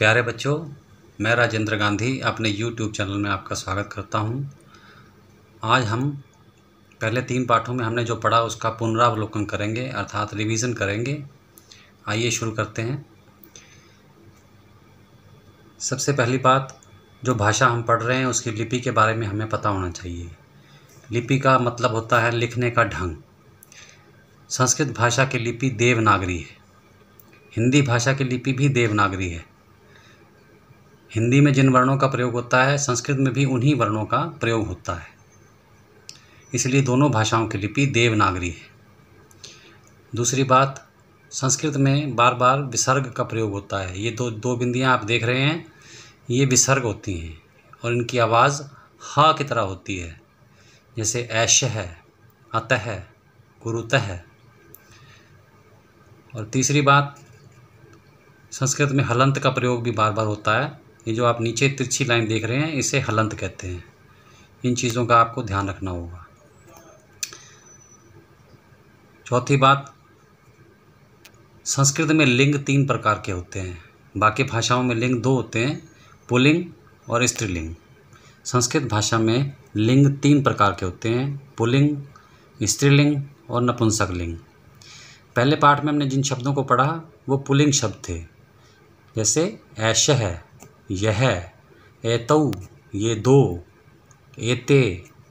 प्यारे बच्चों मैं राजेंद्र गांधी अपने YouTube चैनल में आपका स्वागत करता हूँ आज हम पहले तीन पाठों में हमने जो पढ़ा उसका पुनरावलोकन करेंगे अर्थात रिवीजन करेंगे आइए शुरू करते हैं सबसे पहली बात जो भाषा हम पढ़ रहे हैं उसकी लिपि के बारे में हमें पता होना चाहिए लिपि का मतलब होता है लिखने का ढंग संस्कृत भाषा की लिपि देवनागरी है हिंदी भाषा की लिपि भी देवनागरी है हिंदी में जिन वर्णों का प्रयोग होता है संस्कृत में भी उन्हीं वर्णों का प्रयोग होता है इसलिए दोनों भाषाओं की लिपि देवनागरी है दूसरी बात संस्कृत में बार बार विसर्ग का प्रयोग होता है ये दो दो बिंदियाँ आप देख रहे हैं ये विसर्ग होती हैं और इनकी आवाज़ हा की तरह होती है जैसे ऐश है अतः है और तीसरी बात संस्कृत में हलंत का प्रयोग भी बार बार होता है ये जो आप नीचे तिरछी लाइन देख रहे हैं इसे हलंत कहते हैं इन चीज़ों का आपको ध्यान रखना होगा चौथी बात संस्कृत में लिंग तीन प्रकार के होते हैं बाकी भाषाओं में लिंग दो होते हैं पुलिंग और स्त्रीलिंग संस्कृत भाषा में लिंग तीन प्रकार के होते हैं पुलिंग स्त्रीलिंग और नपुंसक लिंग पहले पाठ में हमने जिन शब्दों को पढ़ा वो पुलिंग शब्द थे जैसे ऐश है यह एतौ ये दो एते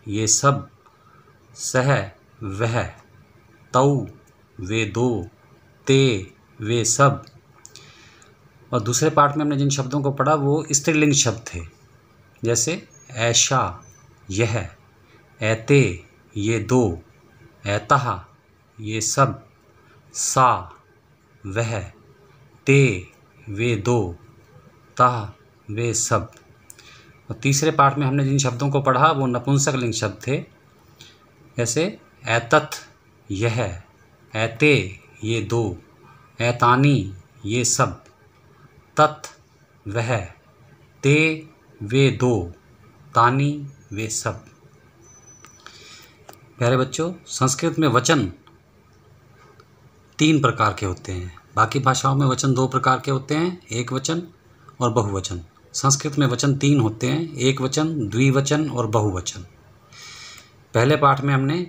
ये सब सह वह तौ वे दो ते वे सब और दूसरे पार्ट में हमने जिन शब्दों को पढ़ा वो स्त्रीलिंग शब्द थे जैसे ऐशा यह ऐते ये दो ऐतः ये सब सा वह ते वे दो तह वे सब और तीसरे पार्ट में हमने जिन शब्दों को पढ़ा वो नपुंसक लिंग शब्द थे जैसे ऐतथ यह ऐते ये दो ऐतानी ये सब तत् वह ते वे दो तानी वे सब प्यारे बच्चों संस्कृत में वचन तीन प्रकार के होते हैं बाकी भाषाओं में वचन दो प्रकार के होते हैं एक वचन और बहुवचन संस्कृत में वचन तीन होते हैं एक वचन द्विवचन और बहुवचन पहले पाठ में हमने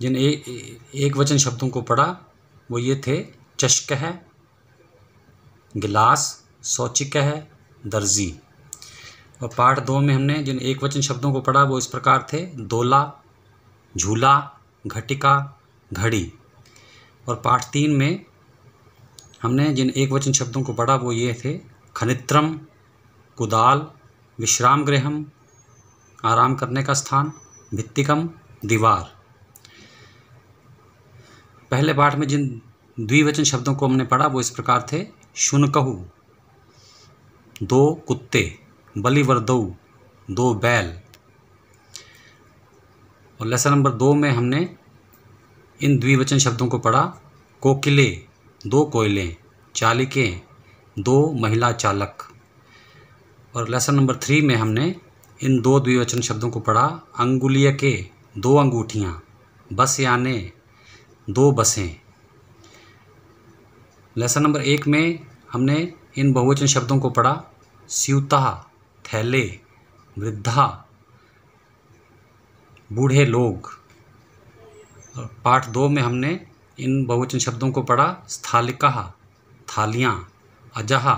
जिन ए, एक वचन शब्दों को पढ़ा वो ये थे चश्क है गिलास शौचिक है दर्जी और पाठ दो में हमने जिन एक वचन शब्दों को पढ़ा वो इस प्रकार थे दोला झूला घटिका घड़ी और पाठ तीन में हमने जिन एक वचन शब्दों को पढ़ा वो ये थे खनित्रम कुदाल विश्राम गृहम आराम करने का स्थान भित्तिकम दीवार पहले पाठ में जिन द्विवचन शब्दों को हमने पढ़ा वो इस प्रकार थे शुनकहु दो कुत्ते बलिवर्दऊ दो बैल और लेसन नंबर दो में हमने इन द्विवचन शब्दों को पढ़ा कोकिले दो कोयले चालिकें दो महिला चालक और लेसन नंबर थ्री में हमने इन दो द्विवचन शब्दों को पढ़ा अंगुलिय के दो अंगूठियाँ बस याने दो बसें लेसन नंबर एक में हमने इन बहुवचन शब्दों को पढ़ा स्यूता थैले वृद्धा बूढ़े लोग पाठ दो में हमने इन बहुवचन शब्दों को पढ़ा स्थालिका थालियाँ अजहा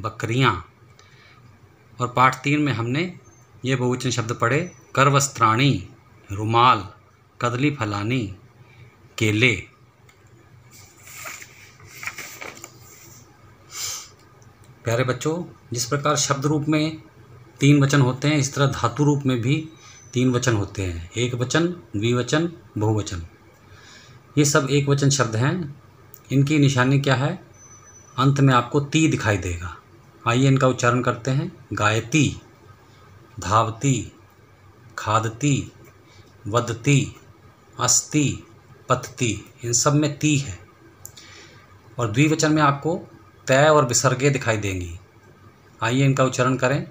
बकरियाँ और पाठ तीन में हमने ये बहुवचन शब्द पढ़े करवस्त्राणी रुमाल कदली फलानी केले प्यारे बच्चों जिस प्रकार शब्द रूप में तीन वचन होते हैं इस तरह धातु रूप में भी तीन वचन होते हैं एक वचन द्विवचन बहुवचन ये सब एक वचन शब्द हैं इनकी निशानी क्या है अंत में आपको ती दिखाई देगा आइए इनका उच्चारण करते हैं गायती धावती खादती वदती अस्ति पतती इन सब में ती है और द्विवचन में आपको तय और विसर्गे दिखाई देंगी आइए इनका उच्चारण करें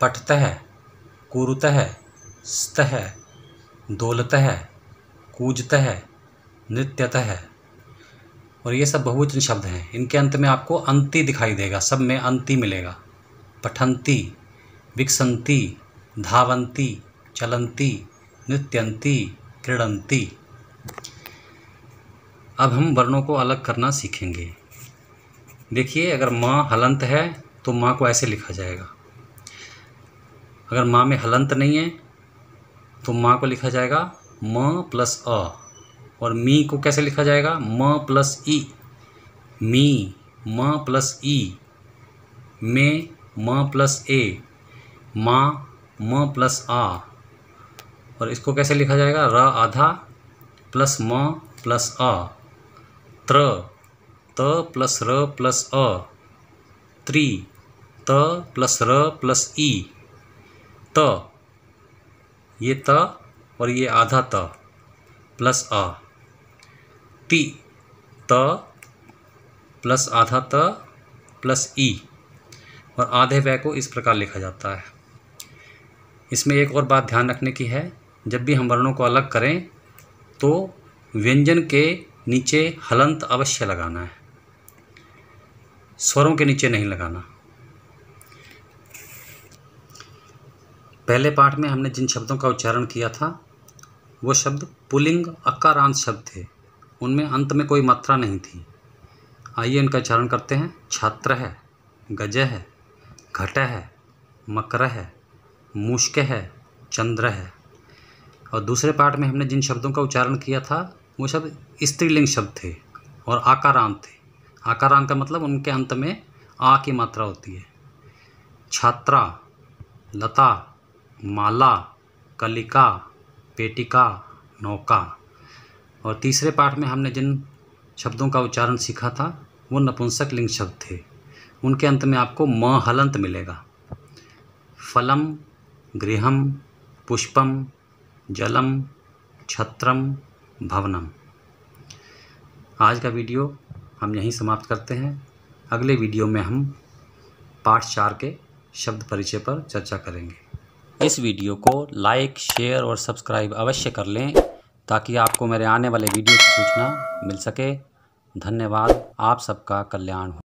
पठतः कुरुतः स्तः है कूजतः नृत्यतः और ये सब बहुवचन शब्द हैं इनके अंत में आपको अंति दिखाई देगा सब में अंति मिलेगा पठंती विकसंती धावंती चलंती नृत्यंती क्रीडंती अब हम वर्णों को अलग करना सीखेंगे देखिए अगर माँ हलंत है तो माँ को ऐसे लिखा जाएगा अगर माँ में हलंत नहीं है तो माँ को लिखा जाएगा म प्लस अ और मी को कैसे लिखा जाएगा म प्लस ई मी म प्लस ई मे म प्लस ए मा म प्लस आ और इसको कैसे लिखा जाएगा र आधा प्लस म प्लस अ त्र त प्लस र प्लस अ त्री त प्लस र प्लस ई त ये त और ये आधा त प्लस आ ति त प्लस आधा त प्लस ई और आधे वै को इस प्रकार लिखा जाता है इसमें एक और बात ध्यान रखने की है जब भी हम वर्णों को अलग करें तो व्यंजन के नीचे हलंत अवश्य लगाना है स्वरों के नीचे नहीं लगाना पहले पाठ में हमने जिन शब्दों का उच्चारण किया था वो शब्द पुलिंग अकारांत शब्द थे उनमें अंत में कोई मात्रा नहीं थी आइए इनका उच्चारण करते हैं छात्र है गज है घट है मकर है मुश्क है चंद्र है और दूसरे पार्ट में हमने जिन शब्दों का उच्चारण किया था वो शब्द स्त्रीलिंग शब्द थे और आकारांत थे आकारांत का मतलब उनके अंत में आ की मात्रा होती है छात्रा लता माला कलिका पेटिका नौका और तीसरे पाठ में हमने जिन शब्दों का उच्चारण सीखा था वो नपुंसक लिंग शब्द थे उनके अंत में आपको म हलंत मिलेगा फलम गृहम पुष्पम जलम छत्रम भवनम आज का वीडियो हम यहीं समाप्त करते हैं अगले वीडियो में हम पाठ चार के शब्द परिचय पर चर्चा करेंगे इस वीडियो को लाइक शेयर और सब्सक्राइब अवश्य कर लें ताकि आपको मेरे आने वाले वीडियो की सूचना मिल सके धन्यवाद आप सबका कल्याण हो